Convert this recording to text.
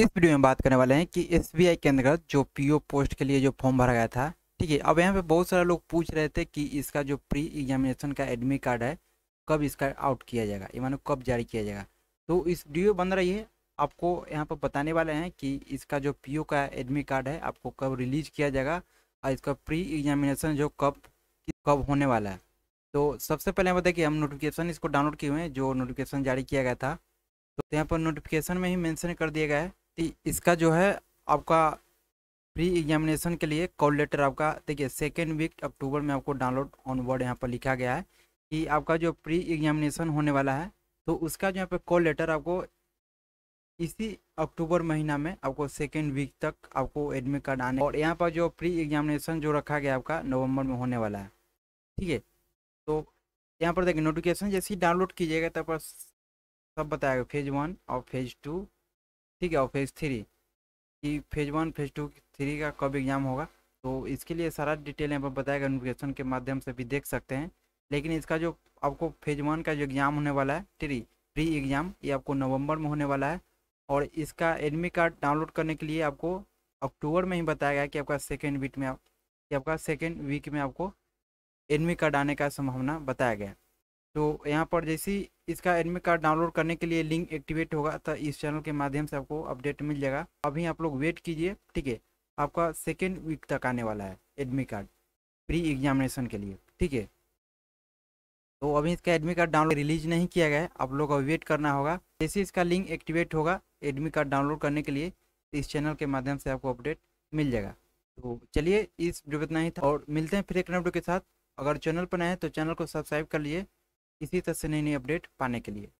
इस वीडियो में बात करने वाले हैं कि एस के अंतर्गत जो पीओ पोस्ट के लिए जो फॉर्म भरा गया था ठीक है अब यहाँ पे बहुत सारे लोग पूछ रहे थे कि इसका जो प्री एग्जामिनेशन का एडमिट कार्ड है कब इसका आउट किया जाएगा ये मानो कब जारी किया जाएगा तो इस वीडियो बन रही है आपको यहाँ पर बताने वाले हैं कि इसका जो ओ का एडमिट कार्ड है आपको कब रिलीज किया जाएगा और इसका प्री एग्जामिनेशन जो कब कब होने वाला है तो सबसे पहले बताए कि हम नोटिफिकेशन इसको डाउनलोड किए हुए हैं जो नोटिफिकेशन जारी किया गया था तो यहाँ पर नोटिफिकेशन में ही मेंशन कर दिया गया है इसका जो है आपका प्री एग्जामिनेशन के लिए कॉल लेटर आपका देखिए सेकेंड वीक अक्टूबर में आपको डाउनलोड ऑन वर्ड यहाँ पर लिखा गया है कि आपका जो प्री एग्जामिनेशन होने वाला है तो उसका जो यहाँ पर कॉल लेटर आपको इसी अक्टूबर महीना में आपको सेकेंड वीक तक आपको एडमिट कार्ड आने और यहाँ पर जो प्री एग्जामिनेशन जो रखा गया आपका नवंबर में होने वाला है ठीक है तो यहाँ पर देखिए नोटिफिकेशन जैसे ही डाउनलोड कीजिएगा तब पर सब बताएगा फेज वन और फेज टू ठीक है और फेज़ थ्री कि phase one phase two three का कब एग्ज़ाम होगा तो इसके लिए सारा डिटेल यहाँ पर बताएगा नोटिफिकेशन के माध्यम से भी देख सकते हैं लेकिन इसका जो आपको फेज़ वन का जो एग्ज़ाम होने वाला है थ्री प्री एग्ज़ाम ये आपको नवंबर में होने वाला है और इसका एडमिट कार्ड डाउनलोड करने के लिए आपको अक्टूबर में ही बताया गया कि आपका सेकेंड वीक में आप कि आपका सेकेंड वीक में आपको एडमिट कार्ड आने का संभावना बताया गया तो यहाँ पर जैसे ही इसका एडमिट कार्ड डाउनलोड करने के लिए लिंक एक्टिवेट होगा तो इस चैनल के माध्यम से आपको अपडेट मिल जाएगा अभी आप लोग वेट कीजिए ठीक है आपका सेकेंड वीक तक आने वाला है एडमिट कार्ड प्री एग्जामिनेशन के लिए ठीक है तो अभी इसका एडमिट कार्ड डाउनलोड रिलीज नहीं किया गया है आप लोग को वेट करना होगा जैसे इसका लिंक एक्टिवेट होगा एडमिट कार्ड डाउनलोड करने के लिए तो इस चैनल के माध्यम से आपको अपडेट मिल जाएगा तो चलिए इस वीडियो इतना ही था और मिलते हैं फिर एक नए वीडियो के साथ अगर चैनल पर नए हैं तो चैनल को सब्सक्राइब कर लिए इसी तरह से नई नई अपडेट पाने के लिए